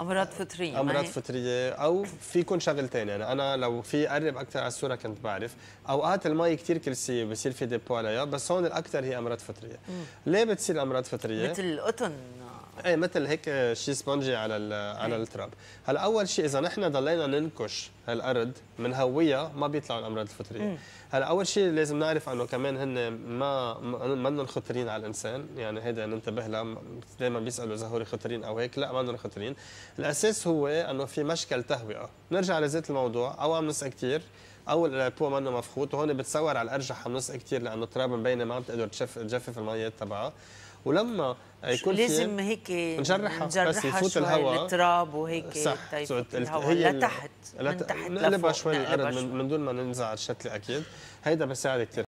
امراض فطريه امراض فطريه او في يكون شغلتين يعني انا لو في قرب اكثر على الصوره كنت بعرف اوقات المي كثير كلسيه بصير في ديبو عليها بس هون الاكثر هي امراض فطريه مم. ليه بتصير امراض فطريه مثل القطن اي مثل هيك شيء سبونجي على على إيه. التراب هلا اول شيء اذا نحن ضلينا ننكش هالارض من هوية ما بيطلعوا الامراض الفطريه إيه. هلا اول شيء لازم نعرف انه كمان هن ما منهم خطرين على الانسان يعني هيدا ننتبه له دائما بيسالوا اذا هوري خطرين او هيك لا منهم خطرين الاساس هو انه في مشكل تهوئه نرجع لذات الموضوع او عم نسال كثير او البو منه مفخوط وهون بتصور على الارجح عم نسقي كثير لانه التراب مبينه ما عم تقدر تجفف المية تبعها ولما يكون لازم هيك نجرحها بس يفوت الهواء التراب وهيك صح طيب الهواء لتحت من تحت شوي الارض من دون ما ننزع الشتله اكيد هيدا بيساعد كثير